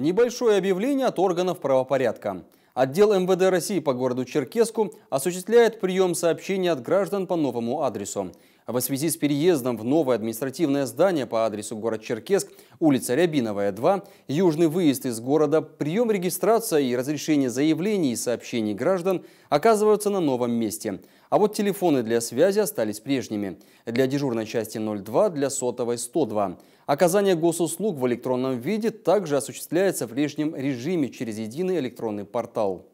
Небольшое объявление от органов правопорядка. Отдел МВД России по городу Черкеску осуществляет прием сообщений от граждан по новому адресу. А в связи с переездом в новое административное здание по адресу город Черкесск, улица Рябиновая, 2, южный выезд из города, прием регистрация и разрешение заявлений и сообщений граждан оказываются на новом месте. А вот телефоны для связи остались прежними. Для дежурной части 02, для сотовой 102. Оказание госуслуг в электронном виде также осуществляется в прежнем режиме через единый электронный портал.